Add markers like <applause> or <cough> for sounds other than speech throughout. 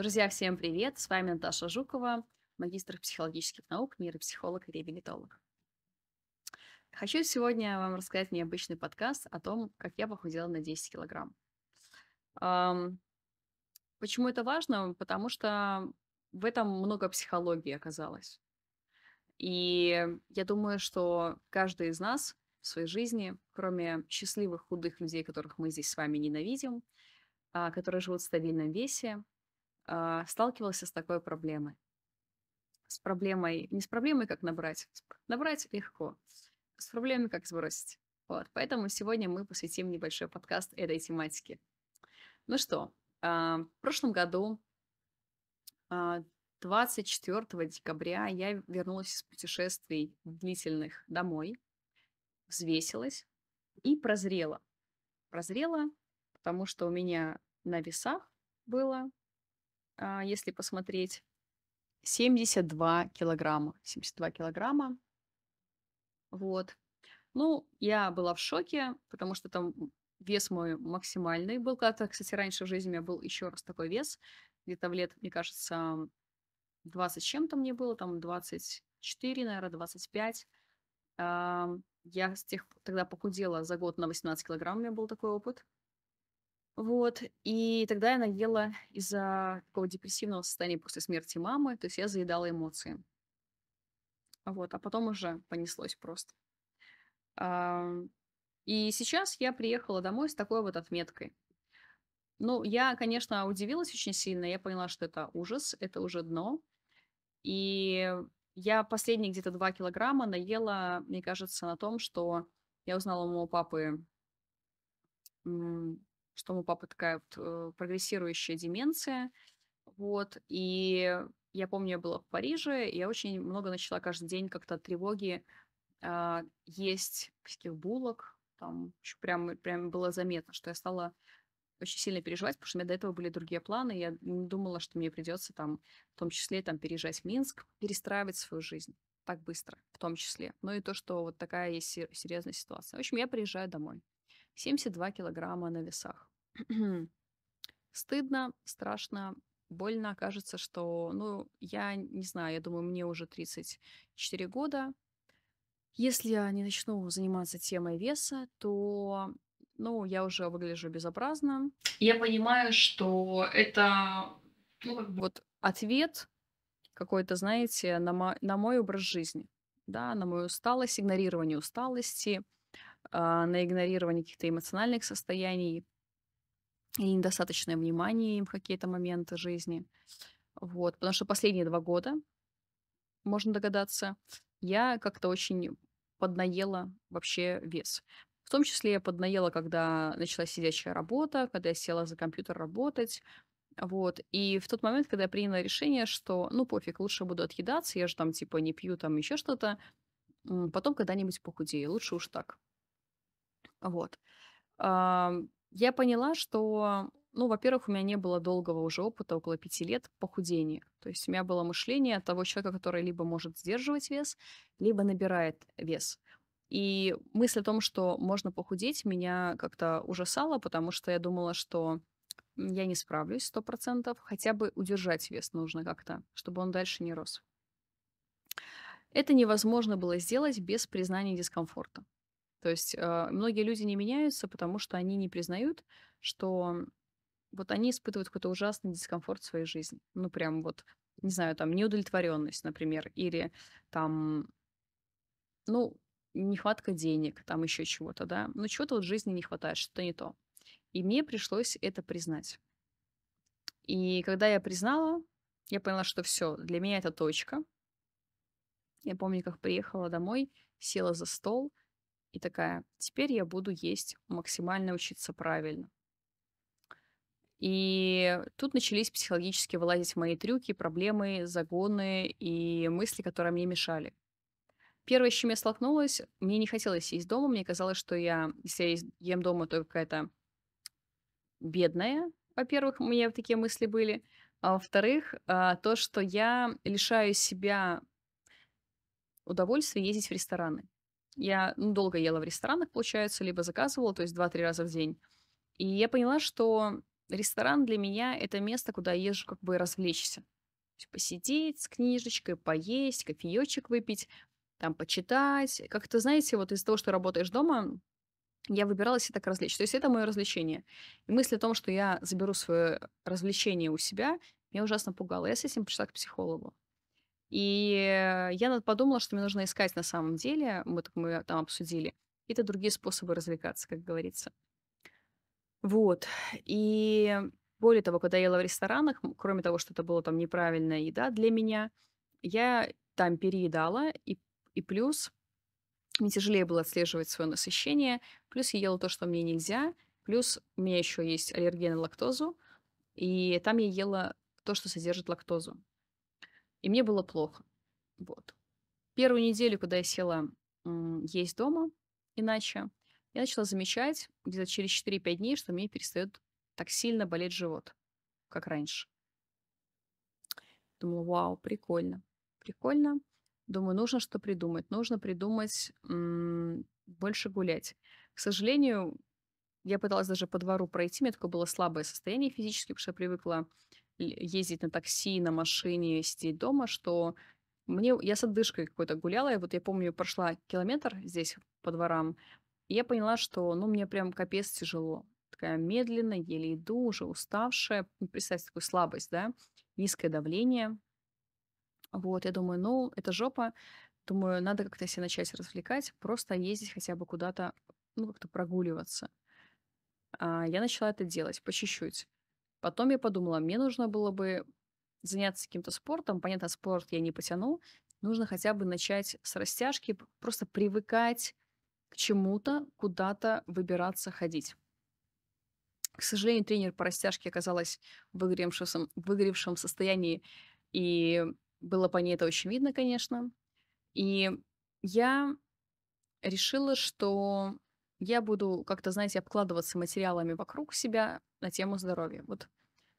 Друзья, всем привет! С вами Наташа Жукова, магистр психологических наук, нейропсихолог и реабилитолог. Хочу сегодня вам рассказать необычный подкаст о том, как я похудела на 10 килограмм. Почему это важно? Потому что в этом много психологии оказалось. И я думаю, что каждый из нас в своей жизни, кроме счастливых худых людей, которых мы здесь с вами ненавидим, а, которые живут в стабильном весе, а, сталкивался с такой проблемой. С проблемой, не с проблемой, как набрать. Набрать легко. С проблемой, как сбросить. Вот. Поэтому сегодня мы посвятим небольшой подкаст этой тематике. Ну что, а, в прошлом году, 24 а, декабря, я вернулась из путешествий длительных домой, взвесилась и прозрела. Прозрела, потому что у меня на весах было а, если посмотреть, 72 килограмма. 72 килограмма. Вот. Ну, я была в шоке, потому что там вес мой максимальный был. Когда-то, кстати, раньше в жизни у меня был еще раз такой вес. Где-то в лет, мне кажется, 20 чем-то мне было, там 24, наверное, 25. Я с тех, тогда похудела за год на 18 килограмм, у меня был такой опыт. Вот, и тогда я наела из-за такого депрессивного состояния после смерти мамы, то есть я заедала эмоции. Вот, а потом уже понеслось просто. И сейчас я приехала домой с такой вот отметкой. Ну, я, конечно, удивилась очень сильно. Я поняла, что это ужас, это уже дно. И я последние где-то 2 килограмма наела, мне кажется, на том, что я узнала у моего папы что у папы такая вот э, прогрессирующая деменция. Вот, и я помню, я была в Париже, и я очень много начала каждый день как-то от тревоги э, есть всяких булок. Там еще прям, прям было заметно, что я стала очень сильно переживать, потому что у меня до этого были другие планы. Я думала, что мне придется там, в том числе, там, переезжать в Минск, перестраивать свою жизнь так быстро, в том числе. Ну и то, что вот такая есть серьезная ситуация. В общем, я приезжаю домой. 72 килограмма на весах. Стыдно, страшно, больно. Кажется, что, ну, я не знаю, я думаю, мне уже 34 года. Если я не начну заниматься темой веса, то, ну, я уже выгляжу безобразно. Я понимаю, что это... Ну, вот ответ какой-то, знаете, на, мо- на мой образ жизни, да, на мою усталость, игнорирование усталости – а, на игнорирование каких-то эмоциональных состояний или недостаточное внимание им в какие-то моменты жизни. Вот, потому что последние два года, можно догадаться, я как-то очень поднаела вообще вес. В том числе я поднаела, когда началась сидячая работа, когда я села за компьютер работать. Вот. И в тот момент, когда я приняла решение, что ну пофиг, лучше буду отъедаться, я же там типа не пью там еще что-то, потом когда-нибудь похудею, лучше уж так. Вот. я поняла, что, ну, во-первых, у меня не было долгого уже опыта, около пяти лет похудения. То есть у меня было мышление того человека, который либо может сдерживать вес, либо набирает вес. И мысль о том, что можно похудеть, меня как-то ужасала, потому что я думала, что я не справлюсь сто процентов. Хотя бы удержать вес нужно как-то, чтобы он дальше не рос. Это невозможно было сделать без признания дискомфорта. То есть э, многие люди не меняются, потому что они не признают, что вот они испытывают какой-то ужасный дискомфорт в своей жизни. Ну, прям вот, не знаю, там, неудовлетворенность, например, или там, ну, нехватка денег, там еще чего-то, да. Ну, чего-то вот в жизни не хватает, что-то не то. И мне пришлось это признать. И когда я признала, я поняла, что все, для меня это точка. Я помню, как приехала домой, села за стол, и такая, теперь я буду есть, максимально учиться правильно. И тут начались психологически вылазить мои трюки, проблемы, загоны и мысли, которые мне мешали. Первое, с чем я столкнулась, мне не хотелось есть дома, мне казалось, что я, если я ем дома, то какая-то бедная, во-первых, у меня такие мысли были, а во-вторых, а, то, что я лишаю себя удовольствия ездить в рестораны. Я ну, долго ела в ресторанах, получается, либо заказывала, то есть 2-3 раза в день. И я поняла, что ресторан для меня это место, куда я езжу как бы развлечься. Посидеть с книжечкой, поесть, кофеечек выпить, там почитать. Как-то, знаете, вот из за того, что работаешь дома, я выбиралась и так развлечь. То есть это мое развлечение. И мысль о том, что я заберу свое развлечение у себя, меня ужасно пугала. Я с этим пришла к психологу. И я подумала, что мне нужно искать на самом деле, мы, мы там обсудили, это другие способы развлекаться, как говорится. Вот. И более того, когда я ела в ресторанах, кроме того, что это было там неправильная еда для меня, я там переедала, и, и плюс мне тяжелее было отслеживать свое насыщение, плюс я ела то, что мне нельзя, плюс у меня еще есть аллергия на лактозу, и там я ела то, что содержит лактозу. И мне было плохо. Вот. Первую неделю, когда я села есть дома, иначе, я начала замечать где-то через 4-5 дней, что мне перестает так сильно болеть живот, как раньше. Думала, вау, прикольно, прикольно. Думаю, нужно что придумать, нужно придумать м- больше гулять. К сожалению, я пыталась даже по двору пройти, у меня такое было слабое состояние физически, потому что я привыкла ездить на такси, на машине, сидеть дома, что мне, я с отдышкой какой-то гуляла, и вот я помню, прошла километр здесь по дворам, и я поняла, что, ну, мне прям капец тяжело. Такая медленно, еле иду, уже уставшая. Ну, представьте, такую слабость, да? Низкое давление. Вот, я думаю, ну, это жопа. Думаю, надо как-то себя начать развлекать, просто ездить хотя бы куда-то, ну, как-то прогуливаться. А я начала это делать по чуть-чуть. Потом я подумала, мне нужно было бы заняться каким-то спортом. Понятно, спорт я не потяну. Нужно хотя бы начать с растяжки, просто привыкать к чему-то, куда-то выбираться, ходить. К сожалению, тренер по растяжке оказалась в выгоревшем, выгоревшем состоянии, и было по ней это очень видно, конечно. И я решила, что я буду как-то, знаете, обкладываться материалами вокруг себя, на тему здоровья. Вот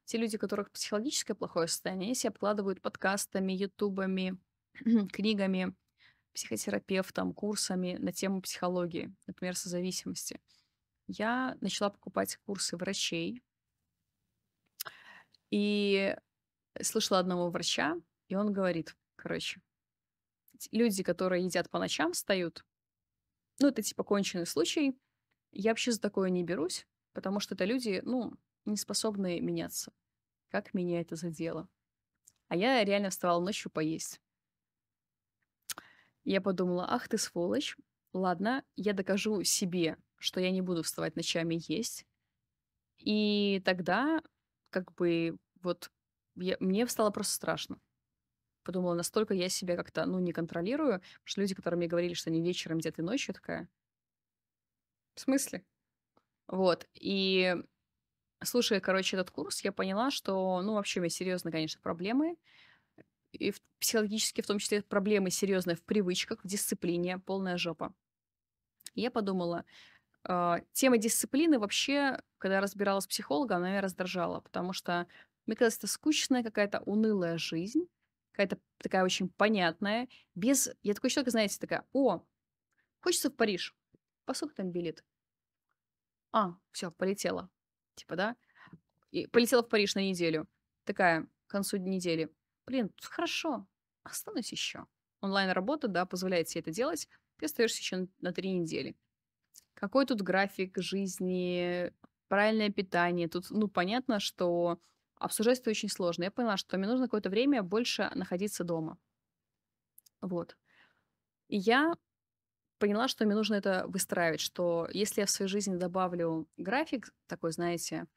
те люди, у которых психологическое плохое состояние, себя обкладывают подкастами, ютубами, <clears throat> книгами, психотерапевтом, курсами на тему психологии, например, созависимости. Я начала покупать курсы врачей. И слышала одного врача, и он говорит, короче, люди, которые едят по ночам, встают. Ну, это типа конченый случай. Я вообще за такое не берусь, потому что это люди, ну, не способные меняться. Как меня это задело. А я реально вставала ночью поесть. Я подумала, ах ты сволочь, ладно, я докажу себе, что я не буду вставать ночами есть. И тогда, как бы, вот, я, мне стало просто страшно. Подумала, настолько я себя как-то, ну, не контролирую, потому что люди, которые мне говорили, что они вечером едят и ночью, такая, в смысле? Вот, и слушая, короче, этот курс, я поняла, что, ну, вообще у меня серьезно, конечно, проблемы. И в, психологически, в том числе, проблемы серьезные в привычках, в дисциплине, полная жопа. я подумала, э, тема дисциплины вообще, когда я разбиралась с психологом, она меня раздражала, потому что мне казалось, это скучная какая-то унылая жизнь, какая-то такая очень понятная, без... Я такой человек, знаете, такая, о, хочется в Париж, поскольку там билет? а, все, полетела. Типа, да? И полетела в Париж на неделю. Такая, к концу недели. Блин, хорошо, останусь еще. Онлайн-работа, да, позволяет себе это делать. Ты остаешься еще на три недели. Какой тут график жизни, правильное питание. Тут, ну, понятно, что обсуждать это очень сложно. Я поняла, что мне нужно какое-то время больше находиться дома. Вот. И я поняла, что мне нужно это выстраивать, что если я в своей жизни добавлю график такой, знаете,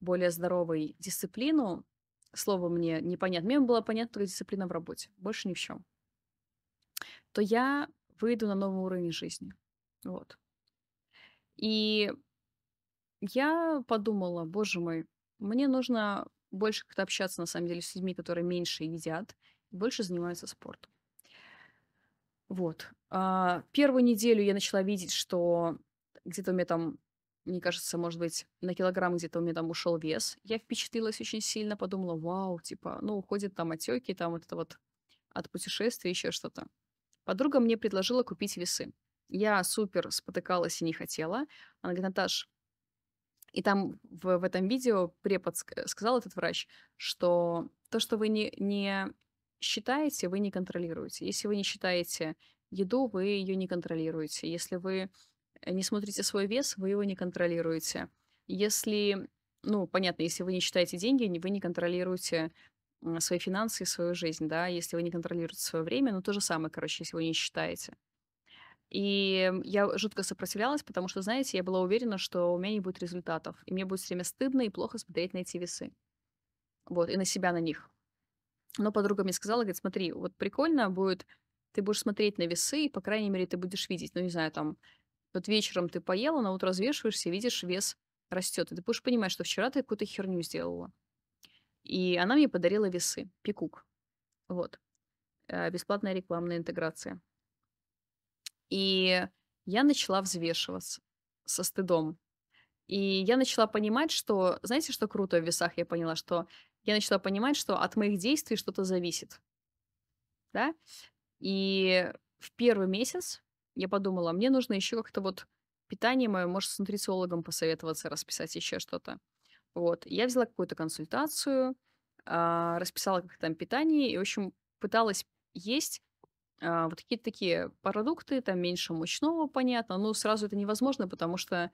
более здоровый, дисциплину, слово мне непонятно, мне было понятно только дисциплина в работе, больше ни в чем, то я выйду на новый уровень жизни. Вот. И я подумала, боже мой, мне нужно больше как-то общаться, на самом деле, с людьми, которые меньше едят, больше занимаются спортом. Вот. А, первую неделю я начала видеть, что где-то у меня там, мне кажется, может быть, на килограмм где-то у меня там ушел вес. Я впечатлилась очень сильно, подумала, вау, типа, ну, уходят там отеки, там вот это вот от путешествия, еще что-то. Подруга мне предложила купить весы. Я супер спотыкалась и не хотела. Она говорит, Наташ, и там в, в этом видео препод сказал этот врач, что то, что вы не, не считаете, вы не контролируете. Если вы не считаете еду, вы ее не контролируете. Если вы э, не смотрите свой вес, вы его не контролируете. Если, ну, понятно, если вы не считаете деньги, вы не контролируете свои финансы и свою жизнь, да, если вы не контролируете свое время, ну, то же самое, короче, если вы не считаете. И я жутко сопротивлялась, потому что, знаете, я была уверена, что у меня не будет результатов, и мне будет все время стыдно и плохо смотреть на эти весы. Вот, и на себя на них. Но подруга мне сказала, говорит, смотри, вот прикольно будет, ты будешь смотреть на весы, и, по крайней мере, ты будешь видеть, ну, не знаю, там, вот вечером ты поела, на утро развешиваешься, видишь, вес растет. И ты будешь понимать, что вчера ты какую-то херню сделала. И она мне подарила весы, пикук. Вот. Э, бесплатная рекламная интеграция. И я начала взвешиваться со стыдом. И я начала понимать, что, знаете, что круто в весах? Я поняла, что я начала понимать, что от моих действий что-то зависит. Да? И в первый месяц я подумала, мне нужно еще как-то вот питание мое, может, с нутрициологом посоветоваться, расписать еще что-то. Вот. Я взяла какую-то консультацию, а, расписала как там питание, и, в общем, пыталась есть а, вот какие-то такие продукты, там меньше мучного, понятно, но сразу это невозможно, потому что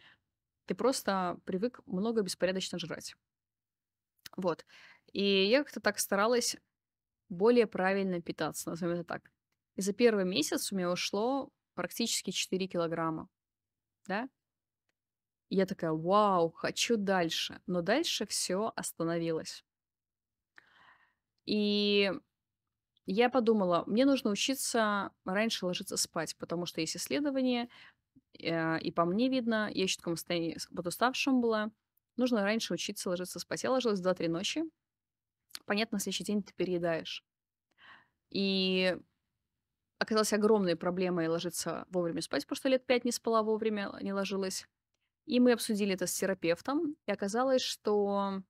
ты просто привык много беспорядочно жрать. Вот. И я как-то так старалась более правильно питаться, назовем это так. И за первый месяц у меня ушло практически 4 килограмма, да? И я такая, вау, хочу дальше. Но дальше все остановилось. И я подумала, мне нужно учиться раньше ложиться спать, потому что есть исследования, э, и по мне видно, я еще в таком состоянии подуставшим была, нужно раньше учиться ложиться спать. Я ложилась в 2-3 ночи, понятно, на следующий день ты переедаешь. И оказалась огромной проблемой ложиться вовремя спать, потому что лет пять не спала вовремя, не ложилась. И мы обсудили это с терапевтом, и оказалось, что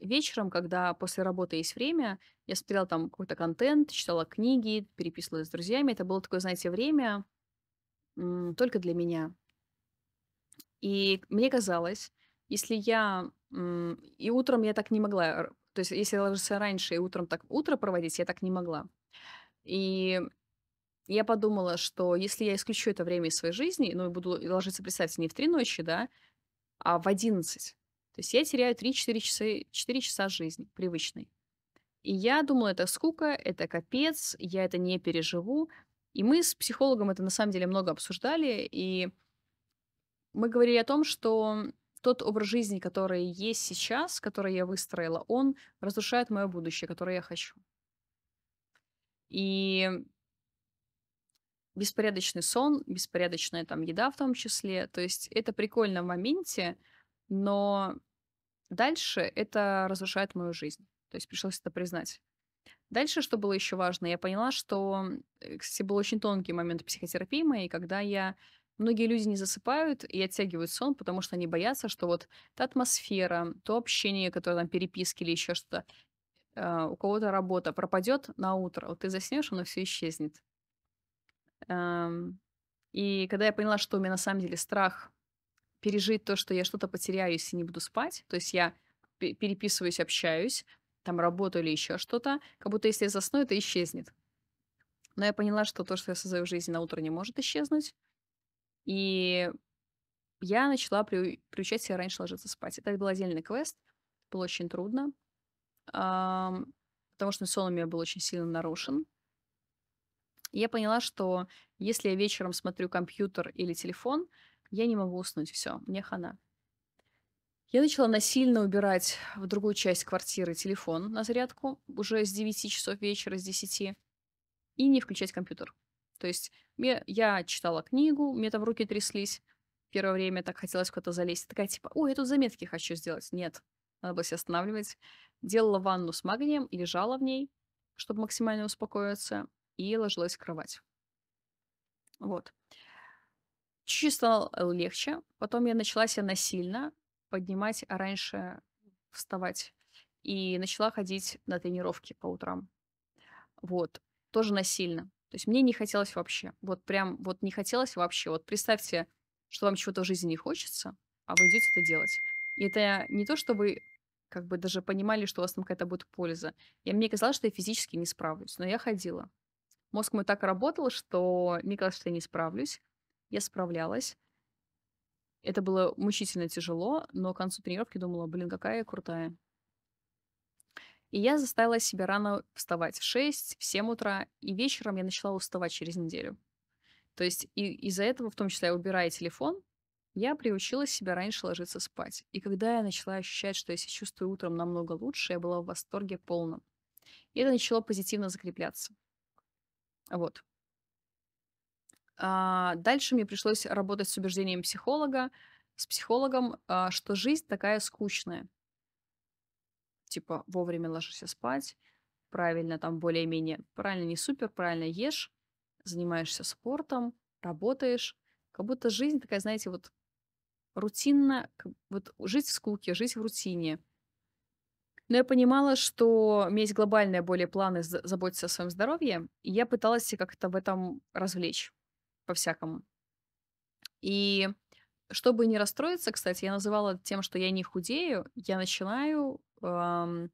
вечером, когда после работы есть время, я смотрела там какой-то контент, читала книги, переписывалась с друзьями. Это было такое, знаете, время только для меня. И мне казалось, если я... И утром я так не могла то есть если ложиться раньше и утром так утро проводить, я так не могла. И я подумала, что если я исключу это время из своей жизни, ну, и буду ложиться, представьте, не в три ночи, да, а в одиннадцать то есть я теряю 3-4 часа, 4 часа жизни привычной. И я думала, это скука, это капец, я это не переживу. И мы с психологом это на самом деле много обсуждали, и мы говорили о том, что тот образ жизни, который есть сейчас, который я выстроила, он разрушает мое будущее, которое я хочу. И беспорядочный сон, беспорядочная там еда в том числе. То есть это прикольно в моменте, но дальше это разрушает мою жизнь. То есть пришлось это признать. Дальше, что было еще важно, я поняла, что, э, кстати, был очень тонкий момент психотерапии моей, когда я Многие люди не засыпают и оттягивают сон, потому что они боятся, что вот та атмосфера, то общение, которое там переписки или еще что-то, э, у кого-то работа пропадет на утро. Вот ты заснешь, оно все исчезнет. Эм, и когда я поняла, что у меня на самом деле страх пережить то, что я что-то потеряю, если не буду спать, то есть я переписываюсь, общаюсь, там работу или еще что-то, как будто если я засну, это исчезнет. Но я поняла, что то, что я создаю в жизни на утро, не может исчезнуть. И я начала при... приучать себя раньше ложиться спать. Это был отдельный квест, было очень трудно, потому что сон у меня был очень сильно нарушен. И я поняла, что если я вечером смотрю компьютер или телефон, я не могу уснуть, все, мне хана. Я начала насильно убирать в другую часть квартиры телефон на зарядку уже с 9 часов вечера, с 10, и не включать компьютер. То есть мне, я читала книгу, мне там руки тряслись. Первое время так хотелось куда-то залезть. такая типа, ой, я тут заметки хочу сделать. Нет, надо было себя останавливать. Делала ванну с магнием, лежала в ней, чтобы максимально успокоиться, и ложилась в кровать. Вот. Чуть-чуть стало э, легче. Потом я начала себя насильно поднимать, а раньше вставать. И начала ходить на тренировки по утрам. Вот. Тоже насильно. То есть мне не хотелось вообще. Вот прям вот не хотелось вообще. Вот представьте, что вам чего-то в жизни не хочется, а вы идете это делать. И это не то, что вы как бы даже понимали, что у вас там какая-то будет польза. И мне казалось, что я физически не справлюсь, но я ходила. Мозг мой так работал, что мне казалось, что я не справлюсь. Я справлялась. Это было мучительно тяжело, но к концу тренировки думала, блин, какая я крутая. И я заставила себя рано вставать в 6, в 7 утра, и вечером я начала уставать через неделю. То есть и из-за этого, в том числе, убирая телефон, я приучила себя раньше ложиться спать. И когда я начала ощущать, что я себя чувствую утром намного лучше, я была в восторге полном. И это начало позитивно закрепляться. Вот. А дальше мне пришлось работать с убеждением психолога, с психологом, а, что жизнь такая скучная типа вовремя ложишься спать, правильно там более-менее, правильно не супер, правильно ешь, занимаешься спортом, работаешь. Как будто жизнь такая, знаете, вот рутинно, вот жить в скуке, жить в рутине. Но я понимала, что у меня есть глобальные более планы заботиться о своем здоровье, и я пыталась как-то в этом развлечь по-всякому. И чтобы не расстроиться, кстати, я называла тем, что я не худею, я начинаю эм,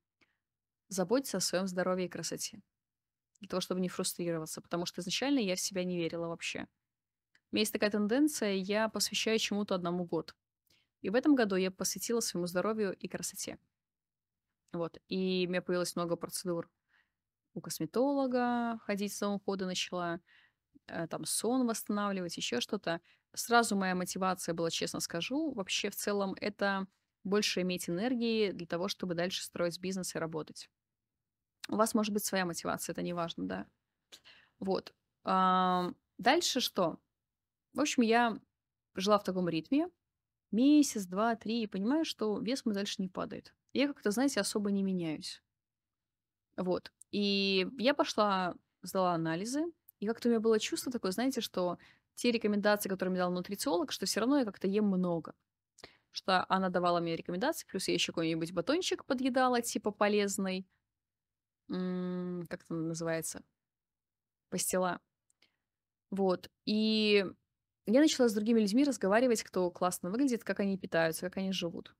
заботиться о своем здоровье и красоте. Для того, чтобы не фрустрироваться. Потому что изначально я в себя не верила вообще. У меня есть такая тенденция, я посвящаю чему-то одному год. И в этом году я посвятила своему здоровью и красоте. Вот. И у меня появилось много процедур у косметолога, ходить с ухода начала, э, там сон восстанавливать, еще что-то. Сразу моя мотивация была, честно скажу, вообще в целом это больше иметь энергии для того, чтобы дальше строить бизнес и работать. У вас может быть своя мотивация, это не важно, да. Вот. А, дальше что? В общем, я жила в таком ритме. Месяц, два, три, и понимаю, что вес мой дальше не падает. Я как-то, знаете, особо не меняюсь. Вот. И я пошла, сдала анализы, и как-то у меня было чувство такое, знаете, что те рекомендации, которые мне дал нутрициолог, что все равно я как-то ем много что она давала мне рекомендации, плюс я еще какой-нибудь батончик подъедала, типа полезный. как это называется? Пастила. Вот. И я начала с другими людьми разговаривать, кто классно выглядит, как они питаются, как они живут.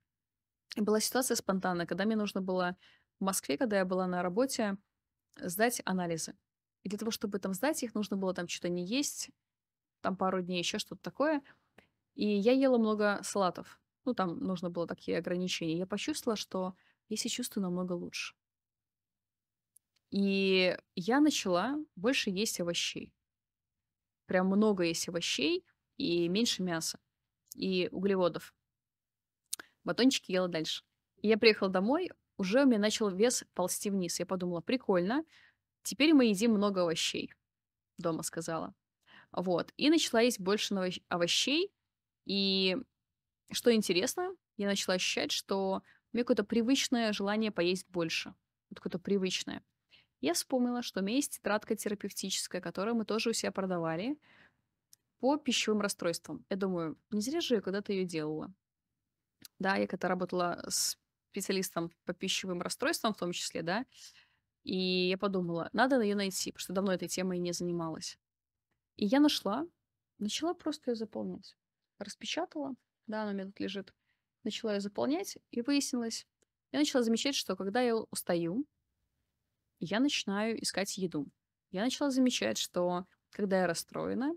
И была ситуация спонтанная, когда мне нужно было в Москве, когда я была на работе, сдать анализы. И для того, чтобы там сдать их, нужно было там что-то не есть, там пару дней, еще что-то такое. И я ела много салатов ну, там нужно было такие ограничения, я почувствовала, что я себя чувствую намного лучше. И я начала больше есть овощей. Прям много есть овощей и меньше мяса и углеводов. Батончики ела дальше. И я приехала домой, уже у меня начал вес ползти вниз. Я подумала, прикольно, теперь мы едим много овощей, дома сказала. Вот. И начала есть больше овощей, и что интересно, я начала ощущать, что у меня какое-то привычное желание поесть больше. Вот какое-то привычное. Я вспомнила, что у меня есть тетрадка терапевтическая, которую мы тоже у себя продавали по пищевым расстройствам. Я думаю, не зря же я когда-то ее делала. Да, я когда работала с специалистом по пищевым расстройствам в том числе, да, и я подумала, надо ее найти, потому что давно этой темой не занималась. И я нашла, начала просто ее заполнять. Распечатала, да, оно у меня тут лежит. Начала ее заполнять, и выяснилось, я начала замечать, что когда я устаю, я начинаю искать еду. Я начала замечать, что когда я расстроена,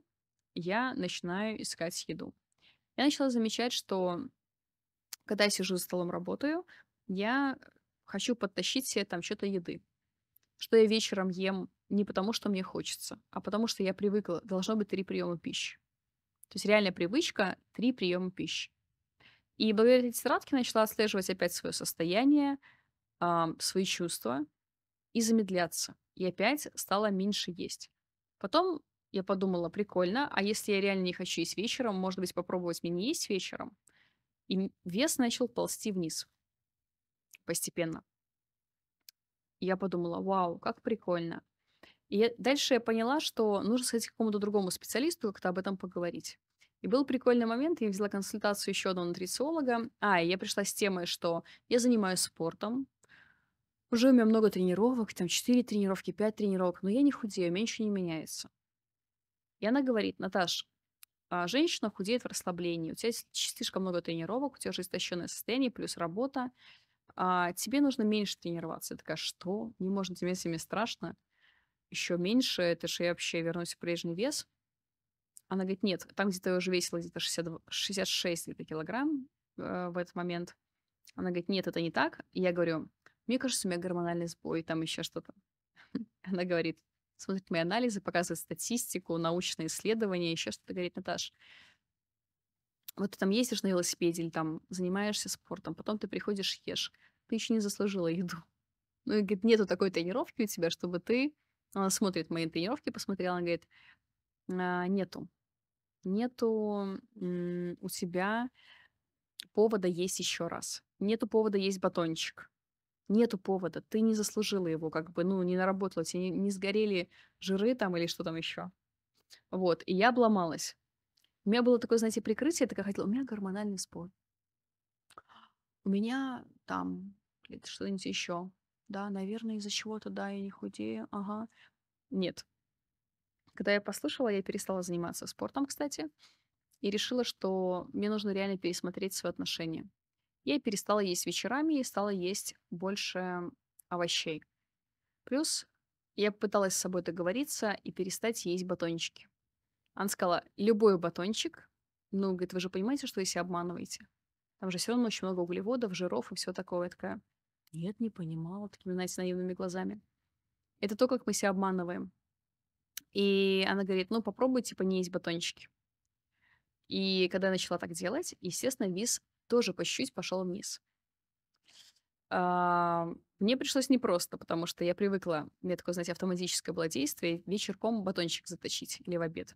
я начинаю искать еду. Я начала замечать, что когда я сижу за столом работаю, я хочу подтащить себе там что-то еды. Что я вечером ем не потому, что мне хочется, а потому, что я привыкла. Должно быть три приема пищи. То есть реальная привычка — три приема пищи. И благодаря этой тетрадке начала отслеживать опять свое состояние, а, свои чувства и замедляться. И опять стала меньше есть. Потом я подумала, прикольно, а если я реально не хочу есть вечером, может быть, попробовать мне не есть вечером? И вес начал ползти вниз постепенно. Я подумала, вау, как прикольно. И я, дальше я поняла, что нужно сходить к какому-то другому специалисту как-то об этом поговорить. И был прикольный момент, я взяла консультацию еще одного нутрициолога. А, и я пришла с темой, что я занимаюсь спортом, уже у меня много тренировок, там 4 тренировки, 5 тренировок, но я не худею, меньше не меняется. И она говорит, Наташ, а, женщина худеет в расслаблении, у тебя слишком много тренировок, у тебя уже истощенное состояние, плюс работа, а, тебе нужно меньше тренироваться. Я такая, что? Не может, тебе с ними страшно? еще меньше, это же я вообще вернусь в прежний вес. Она говорит, нет, там где-то я уже весила где-то 66 где килограмм э, в этот момент. Она говорит, нет, это не так. И я говорю, мне кажется, у меня гормональный сбой, там еще что-то. <laughs> Она говорит, смотрит мои анализы, показывает статистику, научные исследования, еще что-то говорит, Наташ, вот ты там ездишь на велосипеде или там занимаешься спортом, потом ты приходишь, ешь, ты еще не заслужила еду. Ну и говорит, нету такой тренировки у тебя, чтобы ты она смотрит мои тренировки, посмотрела, она говорит, «А, нету. Нету у тебя повода есть еще раз. Нету повода есть батончик. Нету повода. Ты не заслужила его, как бы, ну, не наработала, тебе не, не сгорели жиры там или что там еще. Вот, и я обломалась. У меня было такое, знаете, прикрытие, я такая хотела, у меня гормональный спор. У меня там что-нибудь еще да, наверное, из-за чего-то, да, я не худею, ага. Нет. Когда я послушала, я перестала заниматься спортом, кстати, и решила, что мне нужно реально пересмотреть свое отношение. Я перестала есть вечерами и стала есть больше овощей. Плюс я пыталась с собой договориться и перестать есть батончики. Она сказала, любой батончик, ну, говорит, вы же понимаете, что вы себя обманываете. Там же все равно очень много углеводов, жиров и все такое. Я такая, нет, не понимала, такими, знаете, наивными глазами. Это то, как мы себя обманываем. И она говорит, ну, попробуй, типа, не есть батончики. И когда я начала так делать, естественно, вес тоже по чуть-чуть пошел вниз. А, мне пришлось непросто, потому что я привыкла, у меня такое, знаете, автоматическое было действие, вечерком батончик заточить или в обед.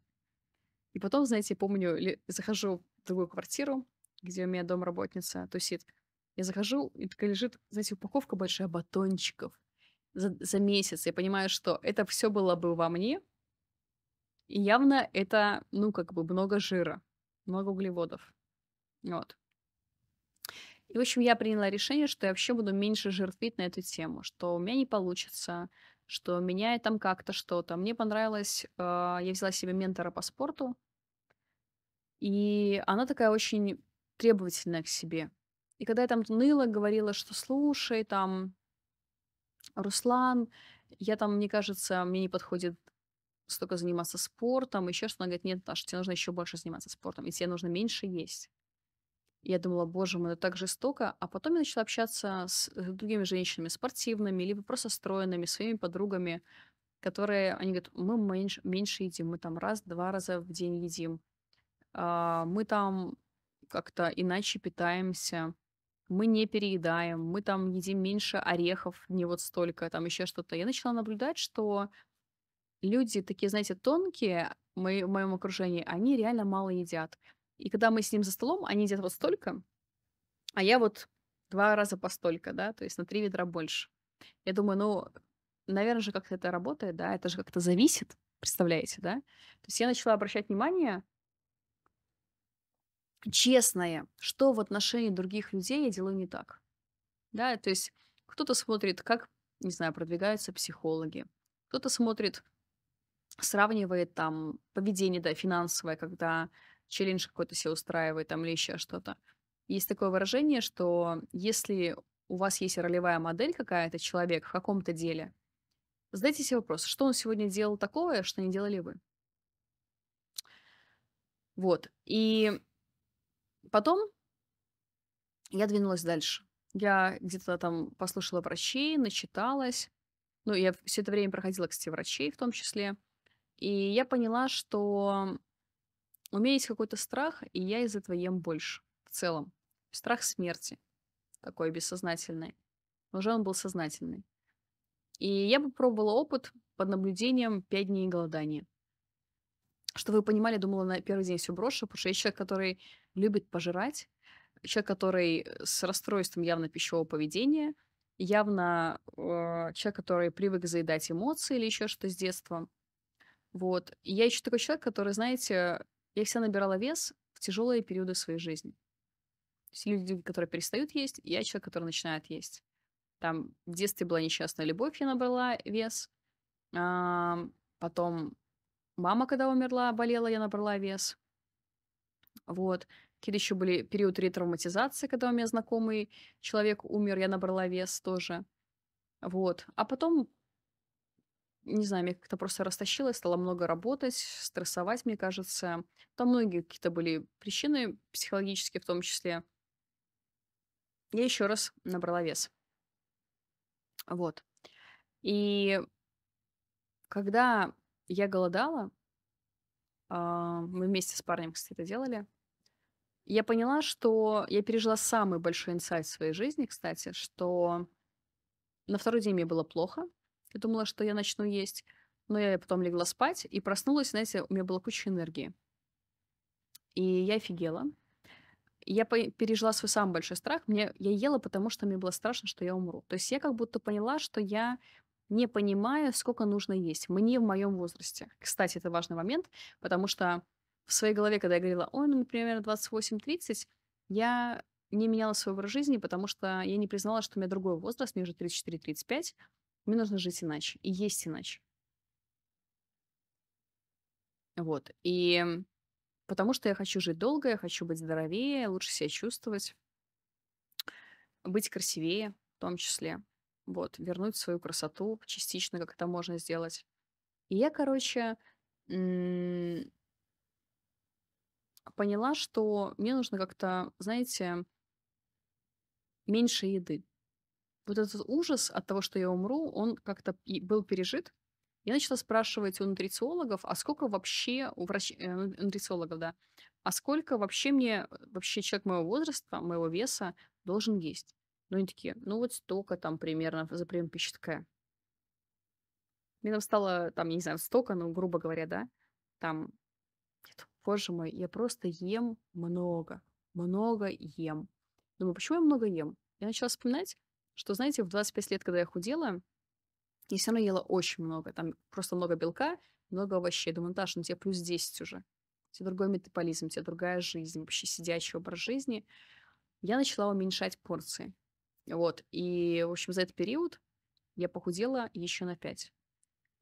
И потом, знаете, помню, захожу в другую квартиру, где у меня домработница тусит, я захожу, и такая лежит, знаете, упаковка большая батончиков за, за месяц. Я понимаю, что это все было бы во мне, и явно это, ну, как бы много жира, много углеводов. Вот. И, в общем, я приняла решение, что я вообще буду меньше жертвить на эту тему, что у меня не получится, что меня там как-то что-то. Мне понравилось, э, я взяла себе ментора по спорту, и она такая очень требовательная к себе. И когда я там ныла, говорила, что слушай, там, Руслан, я там, мне кажется, мне не подходит столько заниматься спортом, еще что-то. Она говорит, нет, Наташа, тебе нужно еще больше заниматься спортом, и тебе нужно меньше есть. я думала, боже мой, это ну так жестоко. А потом я начала общаться с э, другими женщинами, спортивными, либо просто стройными, своими подругами, которые, они говорят, мы меньше, меньше едим, мы там раз-два раза в день едим, а, мы там как-то иначе питаемся мы не переедаем, мы там едим меньше орехов, не вот столько, там еще что-то. Я начала наблюдать, что люди такие, знаете, тонкие мои, в моем окружении, они реально мало едят. И когда мы с ним за столом, они едят вот столько, а я вот два раза по столько, да, то есть на три ведра больше. Я думаю, ну, наверное же, как-то это работает, да, это же как-то зависит, представляете, да? То есть я начала обращать внимание, честное, что в отношении других людей я делаю не так. Да, то есть кто-то смотрит, как, не знаю, продвигаются психологи, кто-то смотрит, сравнивает там поведение, да, финансовое, когда челлендж какой-то себе устраивает там или еще что-то. Есть такое выражение, что если у вас есть ролевая модель какая-то, человек в каком-то деле, задайте себе вопрос, что он сегодня делал такое, что не делали вы. Вот. И Потом я двинулась дальше. Я где-то там послушала врачей, начиталась. Ну, я все это время проходила, кстати, врачей в том числе. И я поняла, что у меня есть какой-то страх, и я из этого ем больше в целом. Страх смерти, такой бессознательный. Но Уже он был сознательный. И я попробовала опыт под наблюдением 5 дней голодания. Что вы понимали, думала, на первый день все брошу, потому что я человек, который любит пожирать, человек, который э, с расстройством явно пищевого поведения, явно э, человек, который привык заедать эмоции или еще что с детства. Вот. И я еще такой человек, который, знаете, я вся набирала вес в тяжелые периоды своей жизни. То есть люди, которые перестают есть, я человек, который начинает есть. Там в детстве была несчастная любовь, я набрала вес. А, потом мама, когда умерла, болела, я набрала вес. Вот. Какие-то еще были периоды ретравматизации, когда у меня знакомый человек умер, я набрала вес тоже. Вот. А потом, не знаю, мне как-то просто растащило, стало много работать, стрессовать, мне кажется. Там многие какие-то были причины психологические в том числе. Я еще раз набрала вес. Вот. И когда я голодала, а, мы вместе с парнем, кстати, это делали, я поняла, что я пережила самый большой инсайт в своей жизни, кстати, что на второй день мне было плохо. Я думала, что я начну есть, но я потом легла спать и проснулась, знаете, у меня было куча энергии. И я офигела. Я пережила свой самый большой страх. Мне, я ела, потому что мне было страшно, что я умру. То есть я как будто поняла, что я не понимаю, сколько нужно есть. Мне в моем возрасте. Кстати, это важный момент, потому что в своей голове, когда я говорила, ой, ну, например, 28-30, я не меняла свой образ жизни, потому что я не признала, что у меня другой возраст, мне уже 34-35, мне нужно жить иначе, и есть иначе. Вот, и потому что я хочу жить долго, я хочу быть здоровее, лучше себя чувствовать, быть красивее в том числе, вот, вернуть свою красоту частично, как это можно сделать. И я, короче, поняла, что мне нужно как-то, знаете, меньше еды. Вот этот ужас от того, что я умру, он как-то был пережит. Я начала спрашивать у нутрициологов, а сколько вообще у врач... э, ну, нутрициологов, да, а сколько вообще мне, вообще человек моего возраста, моего веса должен есть? Ну, они такие, ну, вот столько там примерно за прием пищи такая. Мне там стало, там, я не знаю, столько, ну, грубо говоря, да, там боже мой, я просто ем много, много ем. Думаю, почему я много ем? Я начала вспоминать, что, знаете, в 25 лет, когда я худела, я все равно ела очень много. Там просто много белка, много овощей. Думаю, Наташа, ну тебе плюс 10 уже. У тебя другой метаболизм, у тебя другая жизнь, вообще сидячий образ жизни. Я начала уменьшать порции. Вот. И, в общем, за этот период я похудела еще на 5.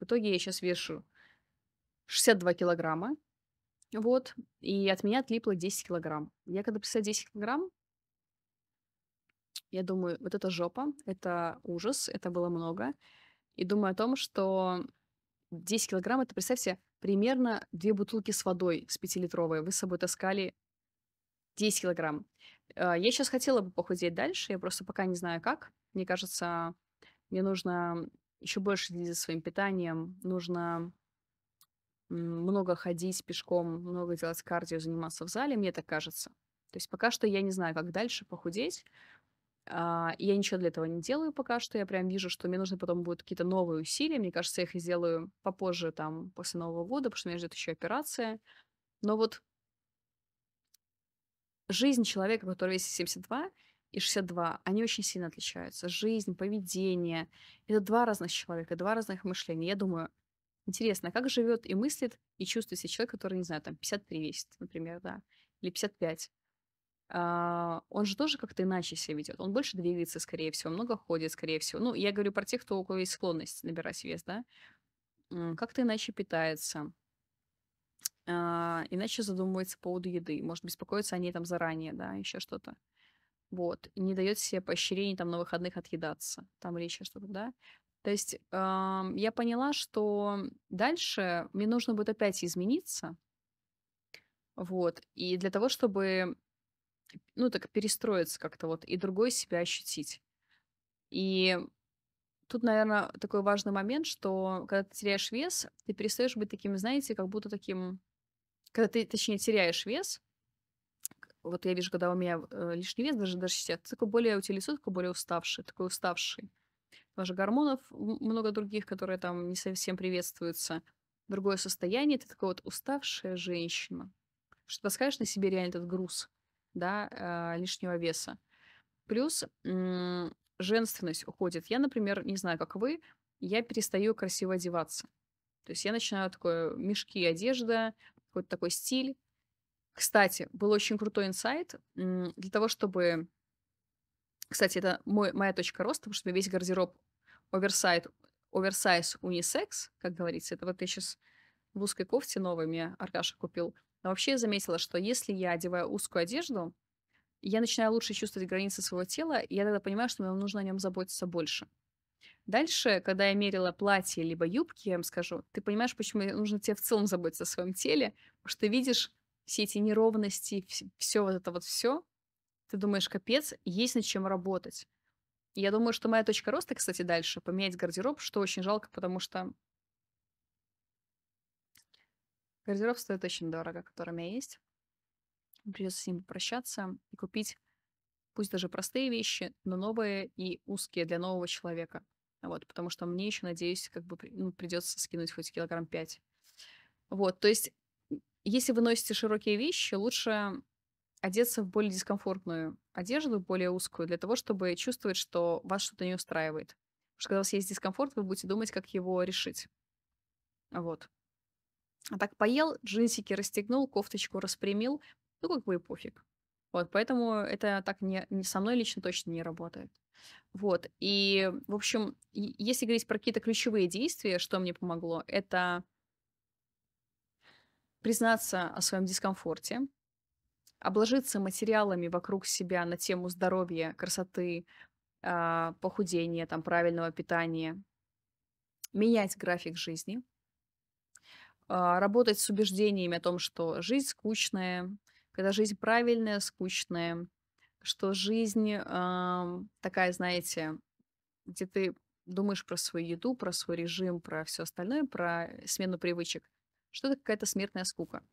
В итоге я сейчас вешу 62 килограмма. Вот. И от меня отлипло 10 килограмм. Я когда присела 10 килограмм, я думаю, вот это жопа, это ужас, это было много. И думаю о том, что 10 килограмм, это, представьте, примерно две бутылки с водой, с 5-литровой, вы с собой таскали 10 килограмм. А, я сейчас хотела бы похудеть дальше, я просто пока не знаю как. Мне кажется, мне нужно еще больше следить за своим питанием, нужно много ходить пешком, много делать кардио, заниматься в зале, мне так кажется. То есть пока что я не знаю, как дальше похудеть. А, я ничего для этого не делаю пока что. Я прям вижу, что мне нужны потом будут какие-то новые усилия. Мне кажется, я их сделаю попозже, там, после Нового года, потому что меня ждет еще операция. Но вот жизнь человека, который весит 72 и 62, они очень сильно отличаются. Жизнь, поведение. Это два разных человека, два разных мышления. Я думаю, Интересно, а как живет и мыслит и чувствует себя человек, который, не знаю, там 53 весит, например, да, или 55. А, он же тоже как-то иначе себя ведет. Он больше двигается, скорее всего, много ходит, скорее всего. Ну, я говорю про тех, кто у кого есть склонность набирать вес, да. Как-то иначе питается, а, иначе задумывается по поводу еды, может беспокоиться о ней там заранее, да, еще что-то. Вот, не дает себе поощрений там на выходных отъедаться, там или еще что-то, да. То есть э, я поняла, что дальше мне нужно будет опять измениться. Вот. И для того, чтобы, ну, так перестроиться как-то вот и другой себя ощутить. И тут, наверное, такой важный момент, что когда ты теряешь вес, ты перестаешь быть таким, знаете, как будто таким... Когда ты, точнее, теряешь вес, вот я вижу, когда у меня э, лишний вес, даже, даже сейчас, ты такой более утилизует, такой более уставший, такой уставший тоже гормонов, много других, которые там не совсем приветствуются. Другое состояние, ты такая вот уставшая женщина, что ты скажешь на себе реально этот груз, да, а, лишнего веса. Плюс женственность уходит. Я, например, не знаю, как вы, я перестаю красиво одеваться. То есть я начинаю такое мешки одежда, какой-то такой стиль. Кстати, был очень крутой инсайт. Для того, чтобы... Кстати, это мой, моя точка роста, потому что у весь гардероб оверсайт, оверсайз унисекс, как говорится, это вот я сейчас в узкой кофте новой мне Аркаша купил. Но вообще я заметила, что если я одеваю узкую одежду, я начинаю лучше чувствовать границы своего тела, и я тогда понимаю, что мне нужно о нем заботиться больше. Дальше, когда я мерила платье либо юбки, я вам скажу, ты понимаешь, почему нужно тебе в целом заботиться о своем теле, потому что ты видишь все эти неровности, все вот это вот все, ты думаешь, капец, есть над чем работать я думаю, что моя точка роста, кстати, дальше поменять гардероб, что очень жалко, потому что гардероб стоит очень дорого, который у меня есть. Придется с ним попрощаться и купить, пусть даже простые вещи, но новые и узкие для нового человека. Вот, потому что мне еще, надеюсь, как бы ну, придется скинуть хоть килограмм 5. Вот, то есть, если вы носите широкие вещи, лучше одеться в более дискомфортную одежду, более узкую, для того, чтобы чувствовать, что вас что-то не устраивает. Потому что когда у вас есть дискомфорт, вы будете думать, как его решить. Вот. А так поел, джинсики расстегнул, кофточку распрямил, ну как бы и пофиг. Вот, поэтому это так не, не со мной лично точно не работает. Вот, и, в общем, если говорить про какие-то ключевые действия, что мне помогло, это признаться о своем дискомфорте, обложиться материалами вокруг себя на тему здоровья, красоты, а, похудения, там, правильного питания, менять график жизни, а, работать с убеждениями о том, что жизнь скучная, когда жизнь правильная, скучная, что жизнь э, такая, знаете, где ты думаешь про свою еду, про свой режим, про все остальное, про смену привычек, что это какая-то смертная скука.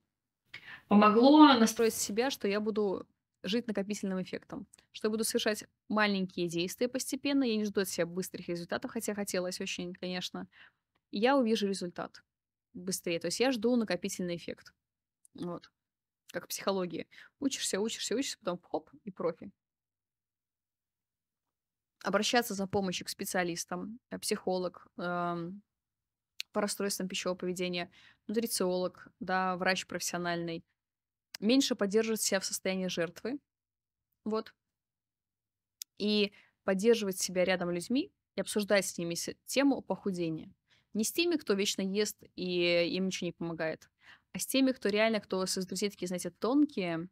Помогло настроить себя, что я буду жить накопительным эффектом, что я буду совершать маленькие действия постепенно, я не жду от себя быстрых результатов, хотя хотелось очень, конечно, я увижу результат быстрее. То есть я жду накопительный эффект. Вот. Как в психологии. Учишься, учишься, учишься, потом хоп, и профи. Обращаться за помощью к специалистам, э, психолог, эм, по расстройствам пищевого поведения, нутрициолог, да, врач профессиональный, меньше поддерживать себя в состоянии жертвы, вот, и поддерживать себя рядом людьми и обсуждать с ними тему похудения. Не с теми, кто вечно ест и им ничего не помогает, а с теми, кто реально, кто с друзей такие, знаете, тонкие,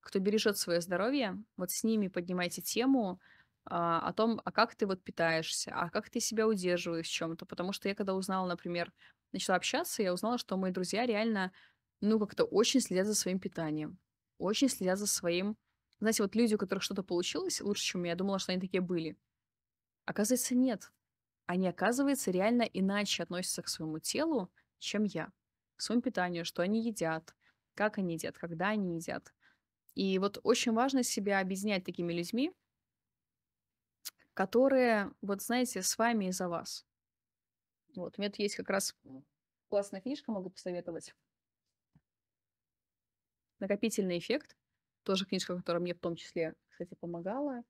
кто бережет свое здоровье, вот с ними поднимайте тему, а, о том, а как ты вот питаешься, а как ты себя удерживаешь в чем-то. Потому что я когда узнала, например, начала общаться, я узнала, что мои друзья реально, ну, как-то очень следят за своим питанием, очень следят за своим... Знаете, вот люди, у которых что-то получилось лучше, чем я, я думала, что они такие были. Оказывается, нет. Они, оказывается, реально иначе относятся к своему телу, чем я, к своему питанию, что они едят, как они едят, когда они едят. И вот очень важно себя объединять такими людьми, которые, вот знаете, с вами и за вас. Вот, у меня тут есть как раз классная книжка, могу посоветовать. «Накопительный эффект». Тоже книжка, которая мне в том числе, кстати, помогала,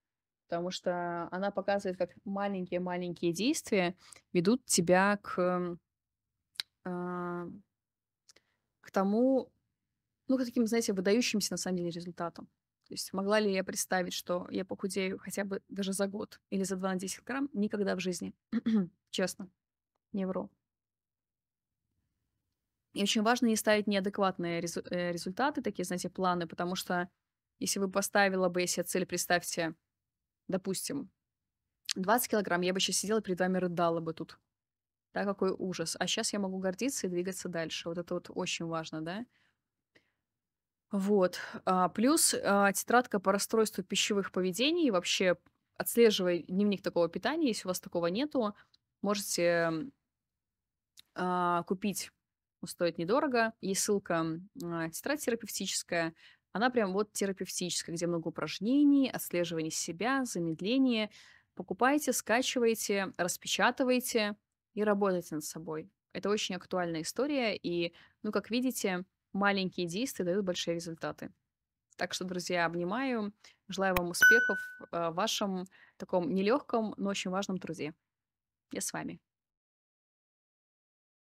потому что она показывает, как маленькие-маленькие действия ведут тебя к, а, к тому, ну, к таким, знаете, выдающимся, на самом деле, результатам. То есть могла ли я представить, что я похудею хотя бы даже за год или за 2 на 10 грамм? Никогда в жизни. <clears throat> Честно, не вру. И очень важно не ставить неадекватные резу- э, результаты, такие, знаете, планы, потому что если вы поставила бы себе цель, представьте, допустим, 20 килограмм, я бы сейчас сидела перед вами рыдала бы тут. Да, какой ужас. А сейчас я могу гордиться и двигаться дальше. Вот это вот очень важно, да? Вот. А, плюс а, тетрадка по расстройству пищевых поведений. Вообще, отслеживая дневник такого питания, если у вас такого нету, можете а, купить. Ну, Стоит недорого. Есть ссылка а, тетрадь терапевтическая. Она прям вот терапевтическая, где много упражнений, отслеживание себя, замедление. Покупайте, скачивайте, распечатывайте и работайте над собой. Это очень актуальная история. И, ну, как видите, маленькие действия дают большие результаты. Так что, друзья, обнимаю. Желаю вам успехов э, в вашем таком нелегком, но очень важном труде. Я с вами.